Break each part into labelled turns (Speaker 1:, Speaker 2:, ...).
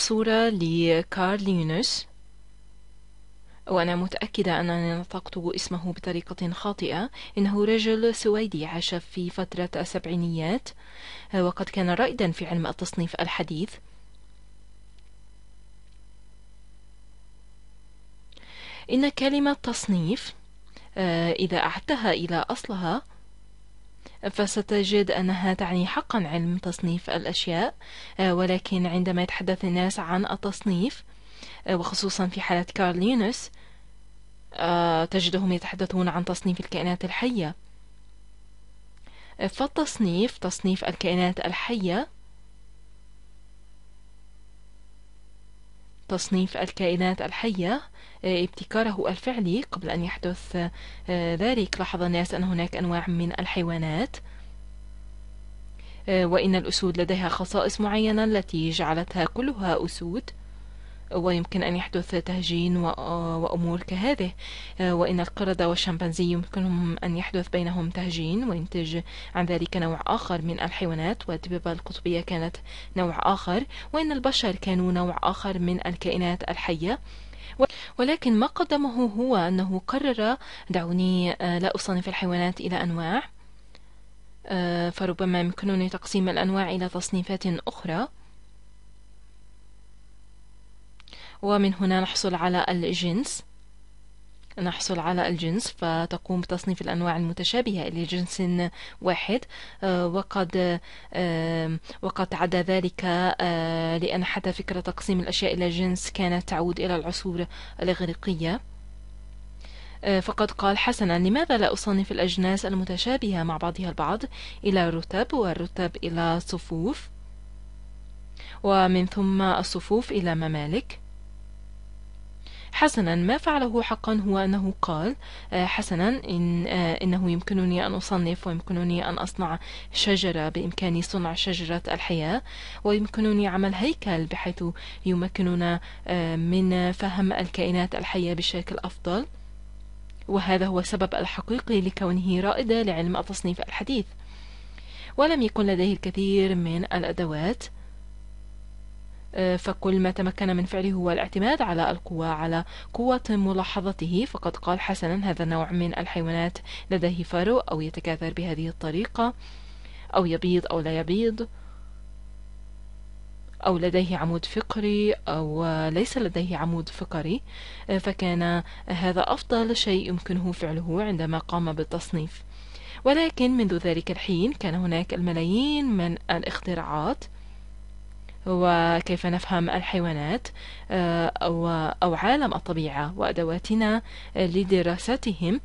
Speaker 1: صورة لكارل يونس وأنا متأكدة أنني نطقت اسمه بطريقة خاطئة إنه رجل سويدي عاش في فترة السبعينيات وقد كان رائدا في علم التصنيف الحديث إن كلمة تصنيف آه، إذا أعدتها إلى أصلها فستجد أنها تعني حقا علم تصنيف الأشياء آه، ولكن عندما يتحدث الناس عن التصنيف آه، وخصوصا في حالة كارل يونس آه، تجدهم يتحدثون عن تصنيف الكائنات الحية فالتصنيف تصنيف الكائنات الحية تصنيف الكائنات الحية آه، ابتكاره الفعلي قبل أن يحدث آه، ذلك لاحظ الناس أن هناك أنواع من الحيوانات آه، وإن الأسود لديها خصائص معينة التي جعلتها كلها أسود ويمكن أن يحدث تهجين وأمور كهذه آه، وإن القردة والشمبانزي يمكنهم أن يحدث بينهم تهجين وينتج عن ذلك نوع آخر من الحيوانات والدببة القطبية كانت نوع آخر وإن البشر كانوا نوع آخر من الكائنات الحية ولكن ما قدمه هو أنه قرر دعوني آه، لا أصنف الحيوانات إلى أنواع آه، فربما يمكنني تقسيم الأنواع إلى تصنيفات أخرى ومن هنا نحصل على الجنس نحصل على الجنس فتقوم بتصنيف الأنواع المتشابهة إلى جنس واحد آه، وقد آه، وقد عدا ذلك آه، لأن حتى فكرة تقسيم الأشياء إلى جنس كانت تعود إلى العصور الإغريقية فقد قال حسنا لماذا لا أصنف الأجناس المتشابهة مع بعضها البعض إلى رتب والرتب إلى صفوف ومن ثم الصفوف إلى ممالك حسنا ما فعله حقا هو أنه قال آه، حسنا إن آه، إنه يمكنني أن أصنف ويمكنني أن أصنع شجرة بإمكاني صنع شجرة الحياة ويمكنني عمل هيكل بحيث يمكننا آه، من فهم الكائنات الحية بشكل أفضل وهذا هو السبب الحقيقي لكونه رائدة لعلم التصنيف الحديث ولم يكن لديه الكثير من الأدوات آه، فكل ما تمكن من فعله هو الاعتماد على القوى على قوة ملاحظته فقد قال حسنا هذا نوع من الحيوانات لديه فرو أو يتكاثر بهذه الطريقة أو يبيض أو لا يبيض أو لديه عمود فقري أو ليس لديه عمود فقري آه، فكان هذا أفضل شيء يمكنه فعله عندما قام بالتصنيف ولكن منذ ذلك الحين كان هناك الملايين من الاختراعات وكيف نفهم الحيوانات آه، أو عالم الطبيعة وأدواتنا لدراستهم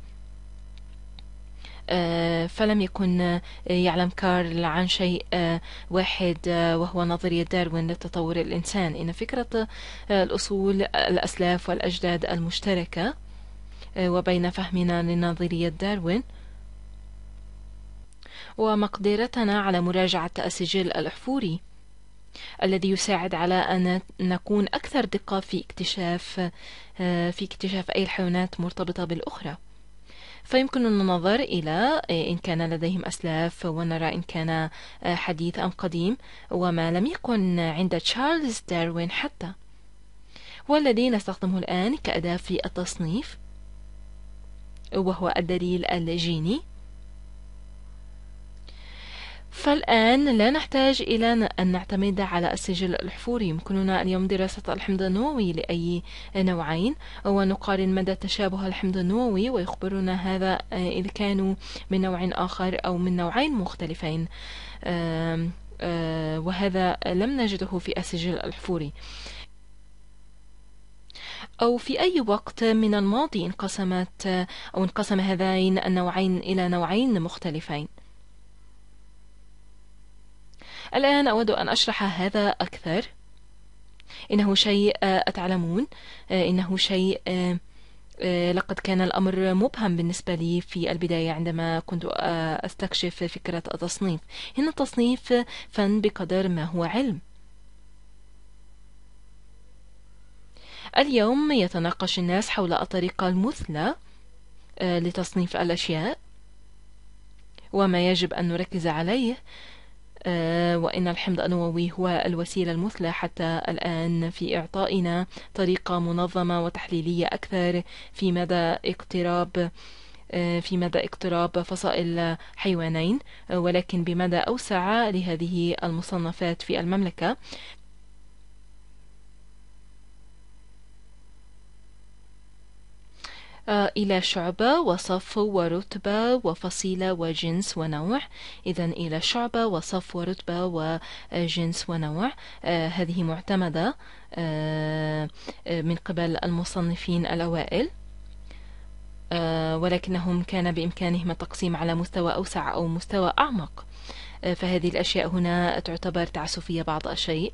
Speaker 1: آه، فلم يكن يعلم كارل عن شيء آه، واحد وهو نظرية داروين لتطور الإنسان إن فكرة الأصول الأسلاف والأجداد المشتركة وبين فهمنا لنظرية داروين ومقدرتنا على مراجعة السجل الأحفوري الذي يساعد على أن نكون أكثر دقة في اكتشاف آه، في اكتشاف أي الحيوانات مرتبطة بالأخرى فيمكن النظر إلى آه، إن كان لديهم أسلاف ونرى إن كان آه، حديث أم قديم وما لم يكن عند تشارلز داروين حتى والذي نستخدمه الآن كأداة في التصنيف وهو الدليل الجيني فالآن لا نحتاج إلى أن نعتمد على السجل الحفوري يمكننا اليوم دراسة الحمض النووي لأي نوعين ونقارن مدى تشابه الحمض النووي ويخبرنا هذا آه، إذا كانوا من نوع آخر أو من نوعين مختلفين آه، وهذا لم نجده في السجل الحفوري أو في أي وقت من الماضي انقسمت أو انقسم هذين النوعين إلى نوعين مختلفين الآن أود أن أشرح هذا أكثر إنه شيء آه، أتعلمون آه، إنه شيء آه، لقد كان الأمر مبهم بالنسبة لي في البداية عندما كنت أستكشف فكرة التصنيف إن التصنيف فن بقدر ما هو علم اليوم يتناقش الناس حول الطريقة المثلى لتصنيف الأشياء وما يجب أن نركز عليه آه، وإن الحمض النووي هو الوسيلة المثلى حتى الآن في إعطائنا طريقة منظمة وتحليلية أكثر في مدى اقتراب آه، في مدى اقتراب فصائل حيوانين آه، ولكن بمدى أوسع لهذه المصنفات في المملكة آه، إلى شعبة وصف ورتبة وفصيلة وجنس ونوع إذا إلى شعبة وصف ورتبة وجنس ونوع آه، هذه معتمدة آه، من قبل المصنفين الأوائل ولكنهم كان بإمكانهم التقسيم على مستوى أوسع أو مستوى أعمق فهذه الأشياء هنا تعتبر تعسفية بعض الشيء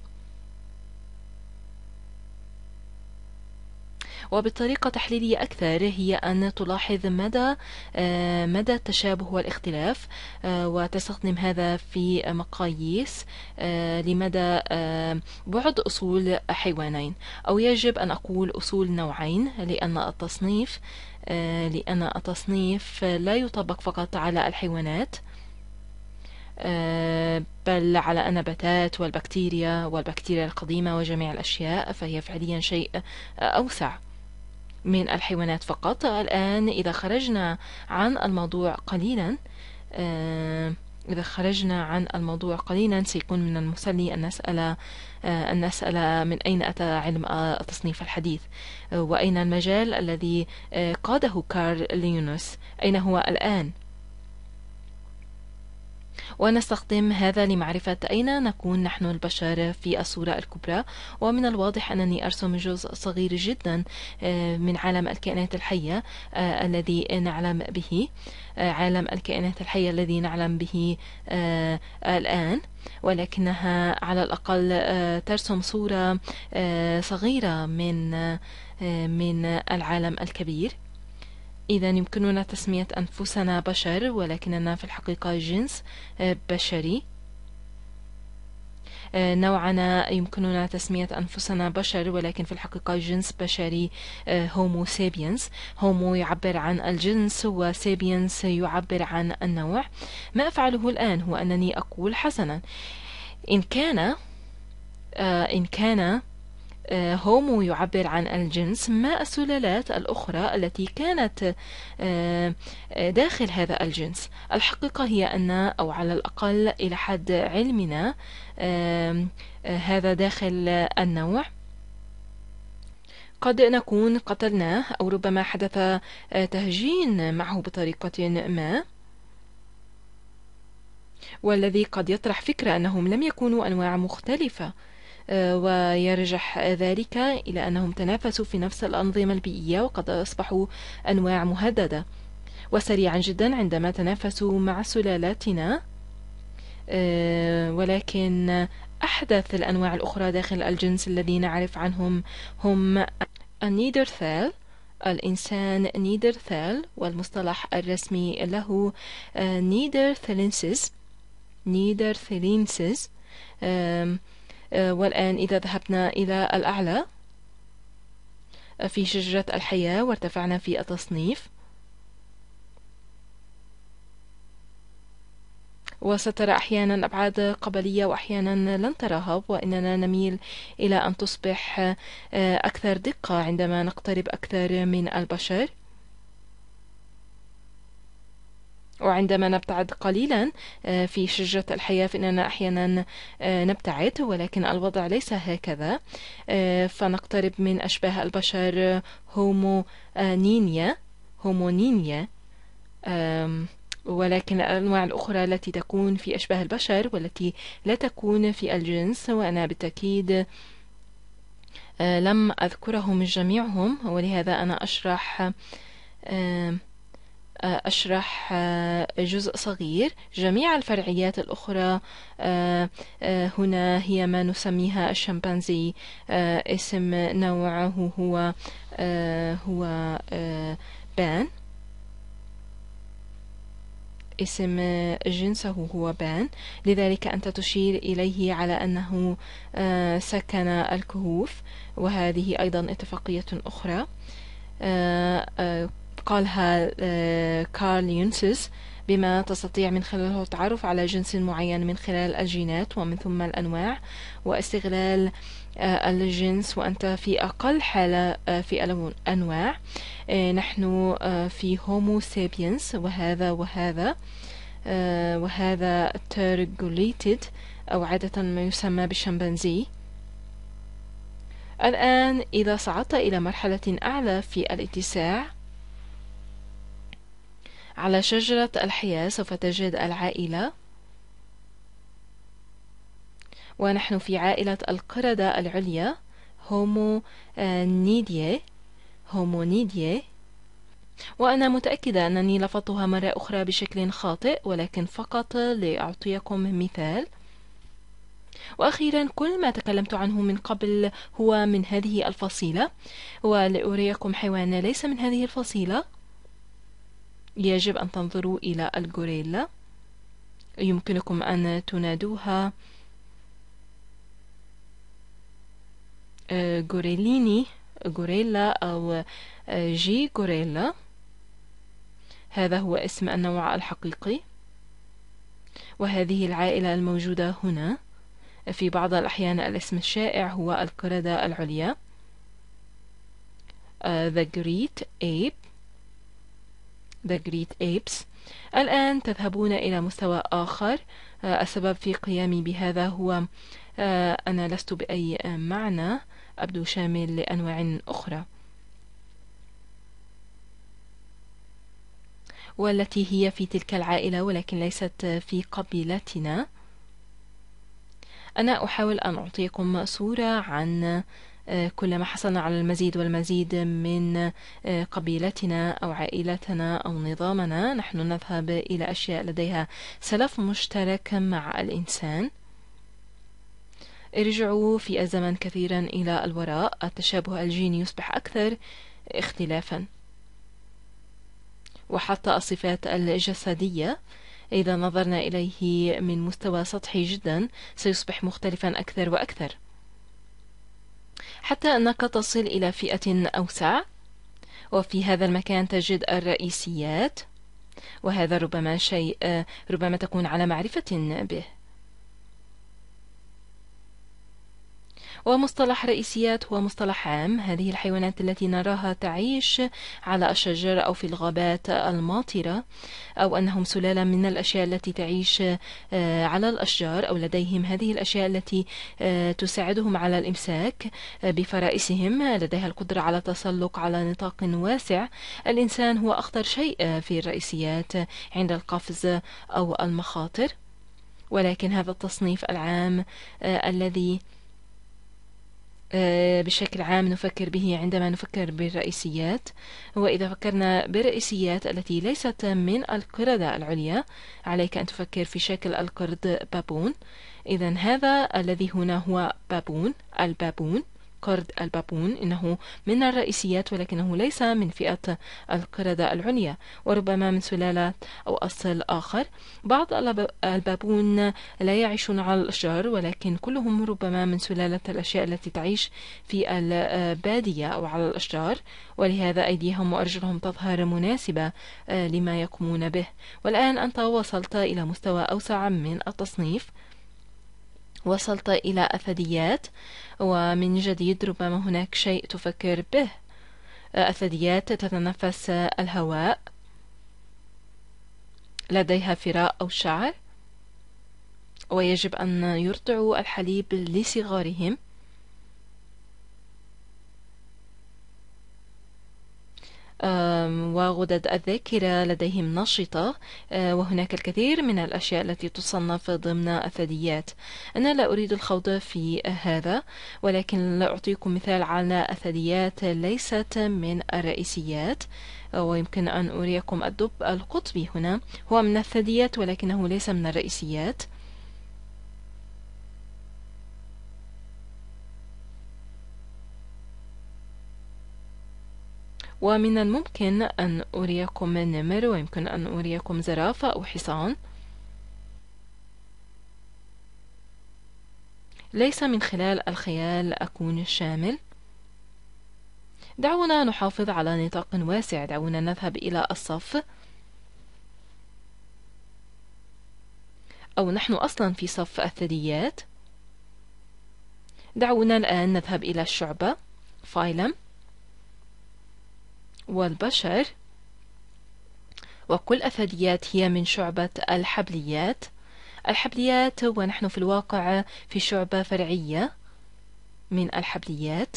Speaker 1: وبطريقة تحليلية أكثر هي أن تلاحظ مدى آه، مدى التشابه والاختلاف آه، وتستخدم هذا في مقاييس آه، لمدى بعد أصول حيوانين أو يجب أن أقول أصول نوعين لأن التصنيف لأن التصنيف لا يطبق فقط على الحيوانات بل على النباتات والبكتيريا والبكتيريا القديمة وجميع الأشياء فهي فعليا شيء أوسع من الحيوانات فقط الآن إذا خرجنا عن الموضوع قليلا آه، إذا خرجنا عن الموضوع قليلا سيكون من المسلي أن نسأل آه، أن نسأل من أين أتى علم التصنيف آه، الحديث وأين المجال الذي قاده كارل ليونس أين هو الآن ونستخدم هذا لمعرفة أين نكون نحن البشر في الصورة الكبرى ومن الواضح أنني أرسم جزء صغير جدا آه، من آه، آه، عالم الكائنات الحية الذي نعلم به عالم الكائنات الحية الذي نعلم به الآن ولكنها على الأقل ترسم صورة صغيرة من من العالم الكبير إذا يمكننا تسمية أنفسنا بشر ولكننا في الحقيقة جنس آه، بشري آه، نوعنا يمكننا تسمية أنفسنا بشر ولكن في الحقيقة جنس بشري هومو سابينس هومو يعبر عن الجنس وسابينس يعبر عن النوع ما أفعله الآن هو أنني أقول حسنا إن كان آه، إن كان آه، هومو يعبر عن الجنس ما السلالات الأخرى التي كانت آه، آه، داخل هذا الجنس الحقيقة هي أن أو على الأقل إلى حد علمنا هذا داخل النوع قد نكون قتلناه أو ربما حدث تهجين معه بطريقة ما والذي قد يطرح فكرة أنهم لم يكونوا أنواع مختلفة آه، ويرجح ذلك إلى أنهم تنافسوا في نفس الأنظمة البيئية وقد أصبحوا أنواع مهددة وسريعا جدا عندما تنافسوا مع سلالاتنا آه، ولكن أحدث الأنواع الأخرى داخل الجنس الذي نعرف عنهم هم النيدرثال الإنسان نيدرثال والمصطلح الرسمي له آه، نيدرثالينسيس نيدرثالينسيس آه، والآن إذا ذهبنا إلى الأعلى آه، في شجرة الحياة وارتفعنا في التصنيف وسترى أحيانا أبعاد قبلية وأحيانا لن تراها وإننا نميل إلى أن تصبح آه، أكثر دقة عندما نقترب أكثر من البشر وعندما نبتعد قليلا آه، في شجرة الحياة فإننا أحيانا آه، نبتعد ولكن الوضع ليس هكذا آه، فنقترب من أشباه البشر هومونينيا هومونينيا ولكن الأنواع الأخرى التي تكون في أشباه البشر والتي لا تكون في الجنس وأنا بالتأكيد لم أذكرهم جميعهم ولهذا أنا أشرح آه، أشرح آه، جزء صغير جميع الفرعيات الأخرى آه، هنا هي ما نسميها الشمبانزي اسم نوعه هو هو بان اسم جنسه هو بان لذلك أنت تشير إليه على أنه سكن الكهوف وهذه أيضا اتفاقية أخرى قالها آه، كارل يونسيس بما تستطيع من خلاله التعرف على جنس معين من خلال الجينات ومن ثم الأنواع واستغلال آه، الجنس وأنت في أقل حالة آه، في الأنواع نحن في هومو سابينس وهذا وهذا وهذا تيرجوليتد أو عادة ما يسمى بالشمبانزي الآن إذا صعدت إلى مرحلة أعلى في الاتساع على شجرة الحياة سوف تجد العائلة ونحن في عائلة القردة العليا هومو آه، نيديه هومو نيديه وأنا متأكدة أنني لفظتها مرة أخرى بشكل خاطئ ولكن فقط لأعطيكم مثال وأخيرا كل ما تكلمت عنه من قبل هو من هذه الفصيلة ولأريكم حيوان ليس من هذه الفصيلة يجب أن تنظروا إلى الغوريلا يمكنكم أن تنادوها آه، غوريليني غوريلا أو آه، جي غوريلا هذا هو اسم النوع الحقيقي وهذه العائلة الموجودة هنا في بعض الأحيان الاسم الشائع هو القردة العليا آه، the great ape The Great Apes الآن تذهبون إلى مستوى آخر آه، السبب في قيامي بهذا هو آه، أنا لست بأي معنى أبدو شامل لأنواع أخرى والتي هي في تلك العائلة ولكن ليست في قبيلتنا أنا أحاول أن أعطيكم صورة عن آه، كلما حصلنا على المزيد والمزيد من آه، قبيلتنا أو عائلتنا أو نظامنا نحن نذهب إلى أشياء لديها سلف مشترك مع الإنسان ارجعوا في الزمن كثيرا إلى الوراء التشابه الجيني يصبح أكثر اختلافا وحتى الصفات الجسدية إذا نظرنا إليه من مستوى سطحي جدا سيصبح مختلفا أكثر وأكثر حتى أنك تصل إلى فئة أوسع وفي هذا المكان تجد الرئيسيات وهذا ربما شيء ربما تكون على معرفة به ومصطلح رئيسيات هو مصطلح عام هذه الحيوانات التي نراها تعيش على الشجر أو في الغابات الماطرة أو أنهم سلالة من الأشياء التي تعيش آه، على الأشجار أو لديهم هذه الأشياء التي آه، تساعدهم على الإمساك آه، بفرائسهم لديها القدرة على التسلق على نطاق واسع الإنسان هو أخطر شيء في الرئيسيات عند القفز أو المخاطر ولكن هذا التصنيف العام الذي آه، بشكل عام نفكر به عندما نفكر بالرئيسيات وإذا فكرنا بالرئيسيات التي ليست من القردة العليا عليك أن تفكر في شكل القرد بابون إذا هذا الذي هنا هو بابون البابون قرد البابون إنه من الرئيسيات ولكنه ليس من فئة القردة العليا وربما من سلالة أو أصل آخر بعض البابون لا يعيشون على الأشجار ولكن كلهم ربما من سلالة الأشياء التي تعيش في البادية أو على الأشجار ولهذا أيديهم وأرجلهم تظهر مناسبة آه، لما يقومون به والآن أنت وصلت إلى مستوى أوسع من التصنيف وصلت إلى أثديات ومن جديد ربما هناك شيء تفكر به أثديات تتنفس الهواء لديها فراء أو شعر ويجب أن يرضعوا الحليب لصغارهم وغدد الذاكرة لديهم نشطة آه، وهناك الكثير من الأشياء التي تصنف ضمن الثدييات أنا لا أريد الخوض في هذا ولكن لا أعطيكم مثال على الثدييات ليست من الرئيسيات ويمكن أن أريكم الدب القطبي هنا هو من الثدييات ولكنه ليس من الرئيسيات ومن الممكن أن أريكم نمر ويمكن أن أريكم زرافة أو حصان ليس من خلال الخيال أكون شامل دعونا نحافظ على نطاق واسع دعونا نذهب إلى الصف أو نحن أصلا في صف الثدييات دعونا الآن نذهب إلى الشعبة فايلم والبشر وكل الثدييات هي من شعبة الحبليات الحبليات ونحن في الواقع في شعبة فرعية من الحبليات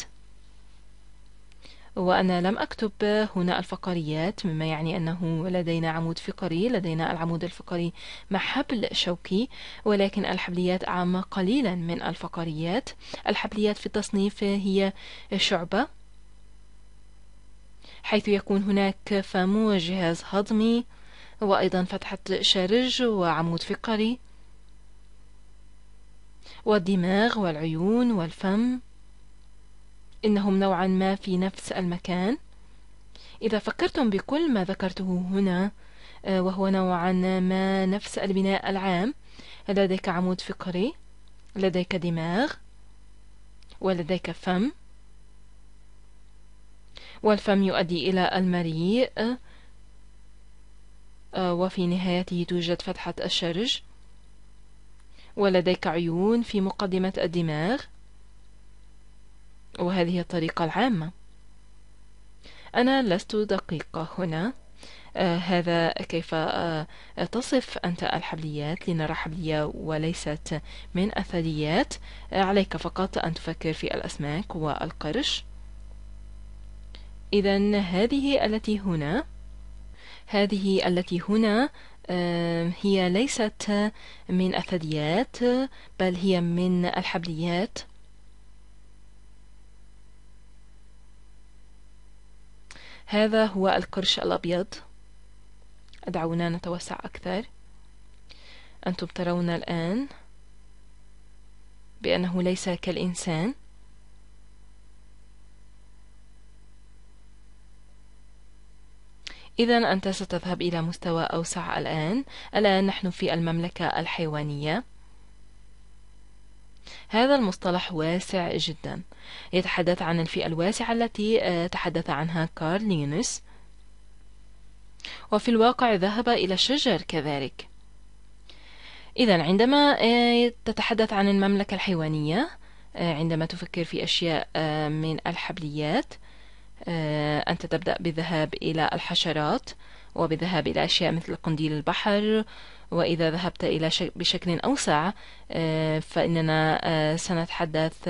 Speaker 1: وأنا لم أكتب هنا الفقريات مما يعني أنه لدينا عمود فقري لدينا العمود الفقري مع حبل شوكي ولكن الحبليات أعم قليلا من الفقريات الحبليات في التصنيف هي شعبة حيث يكون هناك فم وجهاز هضمي وأيضا فتحة شرج وعمود فقري والدماغ والعيون والفم إنهم نوعا ما في نفس المكان إذا فكرتم بكل ما ذكرته هنا آه، وهو نوعا ما نفس البناء العام لديك عمود فقري لديك دماغ ولديك فم والفم يؤدي إلى المريء آه، وفي نهايته توجد فتحة الشرج ولديك عيون في مقدمة الدماغ وهذه الطريقة العامة أنا لست دقيقة هنا آه، هذا كيف آه، تصف أنت الحبليات لنرى حبلية وليست من الثدييات عليك فقط أن تفكر في الأسماك والقرش إذا هذه التي هنا هذه التي هنا هي ليست من الثدييات بل هي من الحبليات هذا هو القرش الأبيض دعونا نتوسع أكثر أنتم ترون الآن بأنه ليس كالإنسان إذا أنت ستذهب إلى مستوى أوسع الآن الآن نحن في المملكة الحيوانية هذا المصطلح واسع جدا يتحدث عن الفئة الواسعة التي آه، تحدث عنها كارل يونس وفي الواقع ذهب إلى الشجر كذلك إذا عندما آه، تتحدث عن المملكة الحيوانية آه، عندما تفكر في أشياء من الحبليات آه، أنت تبدأ بالذهاب إلى الحشرات وبالذهاب إلى أشياء مثل قنديل البحر وإذا ذهبت إلى شك بشكل أوسع آه، فإننا آه، سنتحدث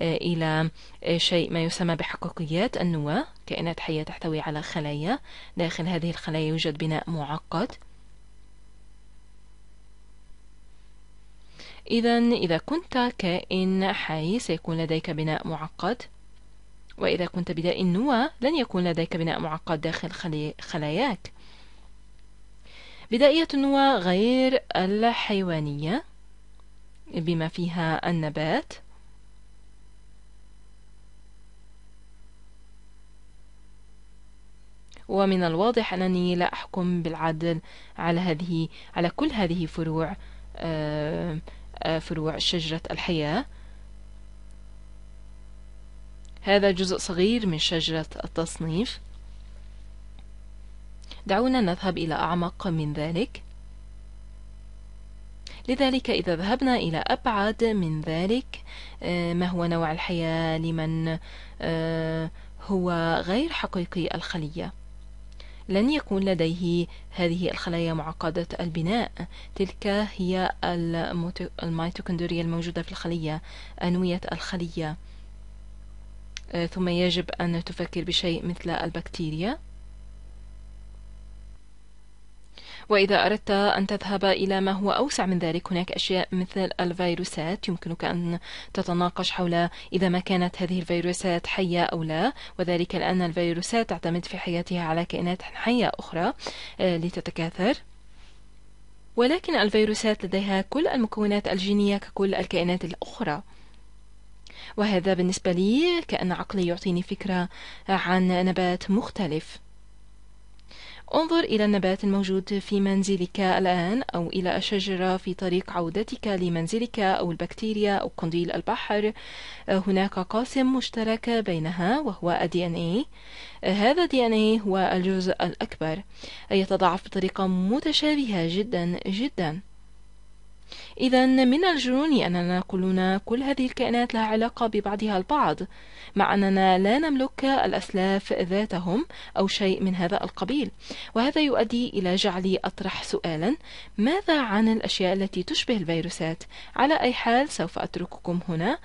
Speaker 1: إلى شيء ما يسمى بحقيقيات النواة كائنات حية تحتوي على خلايا داخل هذه الخلايا يوجد بناء معقد إذا إذا كنت كائن حي سيكون لديك بناء معقد وإذا كنت بداء النواة لن يكون لديك بناء معقد داخل خلاياك بدائية النواة غير الحيوانية بما فيها النبات ومن الواضح أنني لا أحكم بالعدل على هذه على كل هذه فروع آه، آه، فروع شجرة الحياة هذا جزء صغير من شجرة التصنيف دعونا نذهب إلى أعمق من ذلك لذلك إذا ذهبنا إلى أبعد من ذلك آه، ما هو نوع الحياة لمن آه، هو غير حقيقي الخلية لن يكون لديه هذه الخلايا معقدة البناء تلك هي الميتوكوندريا الموجودة في الخلية أنوية الخلية آه، ثم يجب أن تفكر بشيء مثل البكتيريا وإذا أردت أن تذهب إلى ما هو أوسع من ذلك هناك أشياء مثل الفيروسات يمكنك أن تتناقش حول إذا ما كانت هذه الفيروسات حية أو لا وذلك لأن الفيروسات تعتمد في حياتها على كائنات حية أخرى آه، لتتكاثر ولكن الفيروسات لديها كل المكونات الجينية ككل الكائنات الأخرى وهذا بالنسبة لي كأن عقلي يعطيني فكرة عن نبات مختلف انظر إلى النبات الموجود في منزلك الآن أو إلى الشجرة في طريق عودتك لمنزلك أو البكتيريا أو قنديل البحر هناك قاسم مشترك بينها وهو ال DNA إيه. هذا ال DNA إيه هو الجزء الأكبر يتضاعف بطريقة متشابهة جدا جدا إذا من الجنون أننا كلنا كل هذه الكائنات لها علاقة ببعضها البعض مع أننا لا نملك الأسلاف ذاتهم أو شيء من هذا القبيل وهذا يؤدي إلى جعلي أطرح سؤالا ماذا عن الأشياء التي تشبه الفيروسات على أي حال سوف أترككم هنا